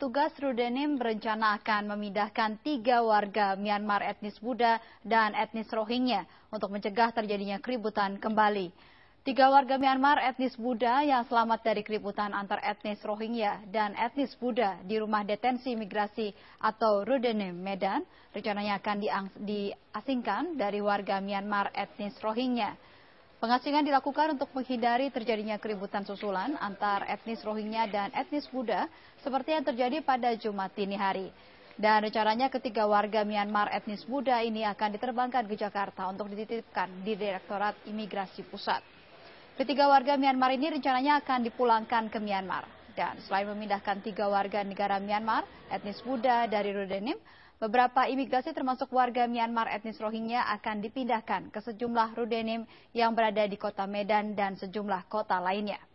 Petugas Rudenim berencana akan memindahkan tiga warga Myanmar etnis Buddha dan etnis Rohingya untuk mencegah terjadinya keributan kembali. Tiga warga Myanmar etnis Buddha yang selamat dari keributan antar etnis Rohingya dan etnis Buddha di rumah detensi imigrasi atau Rudenim Medan rencananya akan diasingkan dari warga Myanmar etnis Rohingya. Pengasingan dilakukan untuk menghindari terjadinya keributan susulan antar etnis Rohingya dan etnis Buddha seperti yang terjadi pada Jumat dini hari. Dan rencananya ketiga warga Myanmar etnis Buddha ini akan diterbangkan ke Jakarta untuk dititipkan di Direktorat Imigrasi Pusat. Ketiga warga Myanmar ini rencananya akan dipulangkan ke Myanmar. Dan selain memindahkan tiga warga negara Myanmar, etnis Buddha dari Rudenim, beberapa imigrasi termasuk warga Myanmar etnis Rohingya akan dipindahkan ke sejumlah Rudenim yang berada di kota Medan dan sejumlah kota lainnya.